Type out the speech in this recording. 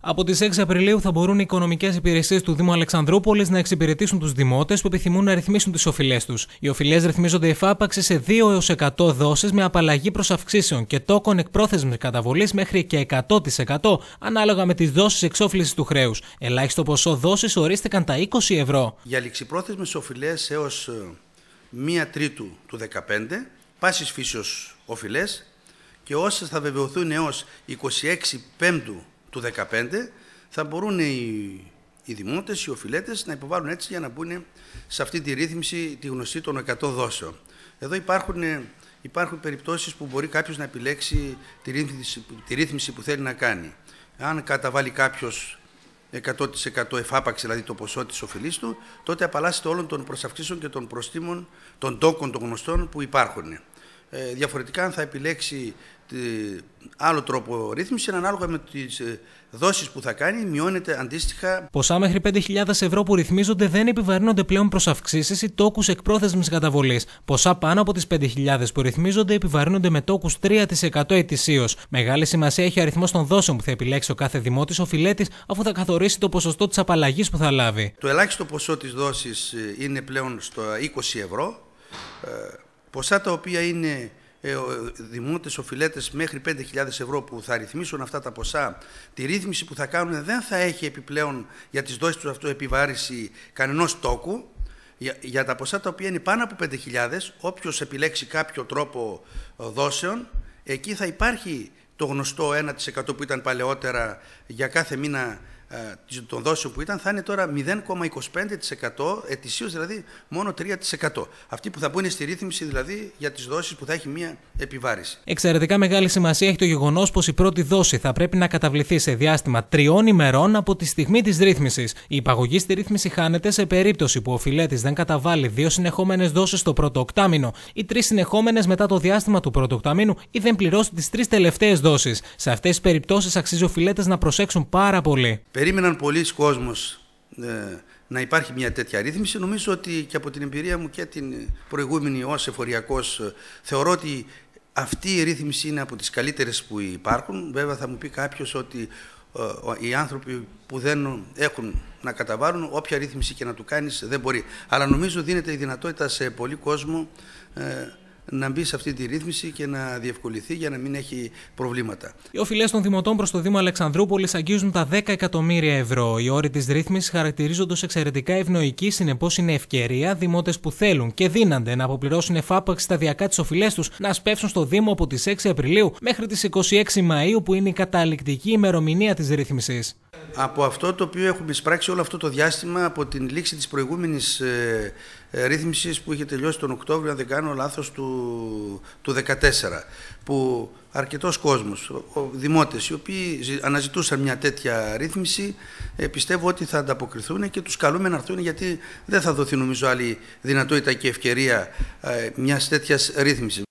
Από τις 6 Απριλίου θα μπορούν οι οικονομικές υπηρεσίες του Δήμου Αλεξανδρούπολης να εξυπηρετήσουν τους δημότες που επιθυμούν να ρυθμίσουν τις οφειλές τους. Οι οφειλές ρυθμίζονται εφάπαξε σε 2 έω 100 δόσεις με απαλλαγή προς αυξήσεων και τόκων εκπρόθεσμης καταβολής μέχρι και 100% ανάλογα με τις δόσεις εξόφλησης του χρέους. Ελάχιστο ποσό δόσει ορίστηκαν τα 20 ευρώ. Για ληξιπρόθεσμες οφειλές έως 1 ε, Τρίτου του 2015, πάσης φύσεως οφειλές και όσες θα βεβαιωθούν έως 26 Πέμπτου του 2015 θα μπορούν οι, οι δημότες, οι οφειλέτες να υποβάλουν έτσι για να μπουν σε αυτή τη ρύθμιση τη γνωστή των 100 δόσεων. Εδώ υπάρχουν, ε, υπάρχουν περιπτώσεις που μπορεί κάποιος να επιλέξει τη ρύθμιση, τη που θέλει να κάνει. Αν καταβάλει κάποιος 100% εφάπαξ, δηλαδή το ποσό της οφειλής του, τότε απαλλάσσεται όλων των προσαυξήσεων και των προστήμων των τόκων των γνωστών που υπάρχουν. Ε, διαφορετικά αν θα επιλέξει τη, άλλο τρόπο ρύθμιση, ανάλογα με τις ε, δόσεις που θα κάνει, μειώνεται αντίστοιχα. Ποσά μέχρι 5.000 ευρώ που ρυθμίζονται δεν επιβαρύνονται πλέον προς αυξήσεις ή τόκους εκπρόθεσμης καταβολής. Ποσά πάνω από τις 5.000 που ρυθμίζονται επιβαρύνονται με τόκους 3% ετησίως. Μεγάλη σημασία έχει ο αριθμός των δόσεων που θα επιλέξει ο κάθε δημότης ο αφού θα καθορίσει το ποσοστό της απαλλαγής που θα λάβει. Το ελάχιστο ποσό της δόσης ε, είναι πλέον στο 20 ευρώ ποσά τα οποία είναι ε, δημότες οφειλέτες μέχρι 5.000 ευρώ που θα ρυθμίσουν αυτά τα ποσά, τη ρύθμιση που θα κάνουν δεν θα έχει επιπλέον για τις δόσεις τους αυτό επιβάρηση κανενός τόκου. Για, για τα ποσά τα οποία είναι πάνω από 5.000, όποιος επιλέξει κάποιο τρόπο ε, δόσεων, εκεί θα υπάρχει το γνωστό 1% που ήταν παλαιότερα για κάθε μήνα ε, των δόσεων που ήταν θα είναι τώρα 0,25% ετησίως, δηλαδή μόνο 3%. Αυτή που θα μπουν στη ρύθμιση δηλαδή για τις δόσεις που θα έχει μία επιβάρηση. Εξαιρετικά μεγάλη σημασία έχει το γεγονός πως η πρώτη δόση θα πρέπει να καταβληθεί σε διάστημα τριών ημερών από τη στιγμή της ρύθμισης. Η υπαγωγή στη ρύθμιση χάνεται σε περίπτωση που ο φιλέτης δεν καταβάλει δύο συνεχόμενες δόσεις στο πρώτο οκτάμινο ή τρεις συνεχόμενες μετά το διάστημα του πρώτου οκταμίνου ή δεν πληρώσει τις τρεις τελευταίες δόσεις. Σε αυτές τις περιπτώσεις αξίζει ο φιλέτες να προσέξουν πάρα πολύ περίμεναν πολλοί κόσμος ε, να υπάρχει μια τέτοια ρύθμιση. Νομίζω ότι και από την εμπειρία μου και την προηγούμενη ως εφοριακός ε, θεωρώ ότι αυτή η ρύθμιση είναι από τις καλύτερες που υπάρχουν. Βέβαια θα μου πει κάποιος ότι ε, οι άνθρωποι που δεν έχουν να καταβάλουν, όποια ρύθμιση και να του κάνεις δεν μπορεί. Αλλά νομίζω δίνεται η δυνατότητα σε πολλοί κόσμο να μπει σε αυτή τη ρύθμιση και να διευκολυθεί για να μην έχει προβλήματα. Οι οφειλές των δημοτών προς το Δήμο Αλεξανδρούπολης αγγίζουν τα 10 εκατομμύρια ευρώ. Οι όροι της ρύθμισης χαρακτηρίζονται ως εξαιρετικά ευνοϊκοί, συνεπώς είναι ευκαιρία δημότες που θέλουν και δύνανται να αποπληρώσουν εφάπαξ σταδιακά τις οφειλές τους να σπεύσουν στο Δήμο από τις 6 Απριλίου μέχρι τις 26 Μαου, που είναι η καταληκτική ημερομηνία της ρύθμισης από αυτό το οποίο έχουμε εισπράξει όλο αυτό το διάστημα από την λήξη της προηγούμενης ε, ε, ρύθμισης που είχε τελειώσει τον Οκτώβριο, αν δεν κάνω λάθος, του, του 14, που αρκετός κόσμος, ο, δημότες, οι οποίοι αναζητούσαν μια τέτοια ρύθμιση, ε, πιστεύω ότι θα ανταποκριθούν και τους καλούμε να έρθουν γιατί δεν θα δοθεί νομίζω άλλη δυνατότητα και ευκαιρία ε, μιας τέτοιας ρύθμισης.